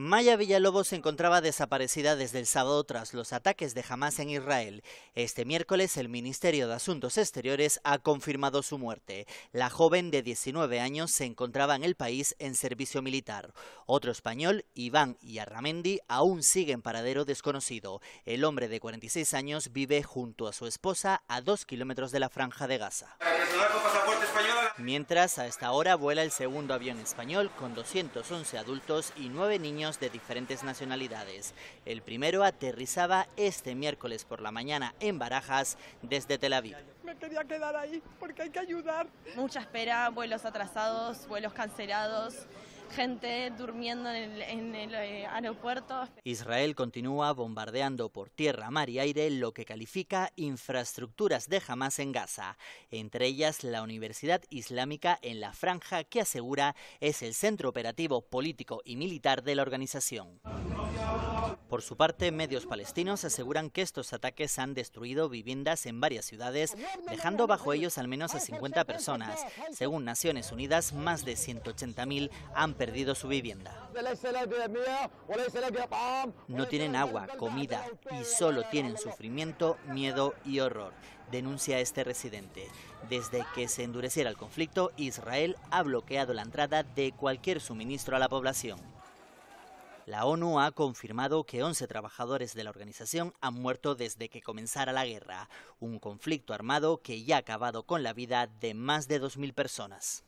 Maya Villalobos se encontraba desaparecida desde el sábado tras los ataques de Hamas en Israel. Este miércoles el Ministerio de Asuntos Exteriores ha confirmado su muerte. La joven de 19 años se encontraba en el país en servicio militar. Otro español, Iván Yarramendi, aún sigue en paradero desconocido. El hombre de 46 años vive junto a su esposa a dos kilómetros de la franja de Gaza. Mientras, a esta hora vuela el segundo avión español con 211 adultos y nueve niños de diferentes nacionalidades. El primero aterrizaba este miércoles por la mañana en Barajas desde Tel Aviv. Me quería quedar ahí porque hay que ayudar. Mucha espera, vuelos atrasados, vuelos cancelados gente durmiendo en el, eh, aeropuerto. Israel continúa bombardeando por tierra, mar y aire lo que califica infraestructuras de Hamas en Gaza, entre ellas la Universidad Islámica en la franja que asegura es el centro operativo político y militar de la organización. Por su parte, medios palestinos aseguran que estos ataques han destruido viviendas en varias ciudades, dejando bajo ellos al menos a 50 personas. Según Naciones Unidas, más de 180.000 han perdido su vivienda. No tienen agua, comida y solo tienen sufrimiento, miedo y horror, denuncia este residente. Desde que se endureciera el conflicto, Israel ha bloqueado la entrada de cualquier suministro a la población. La ONU ha confirmado que 11 trabajadores de la organización han muerto desde que comenzara la guerra, un conflicto armado que ya ha acabado con la vida de más de 2.000 personas.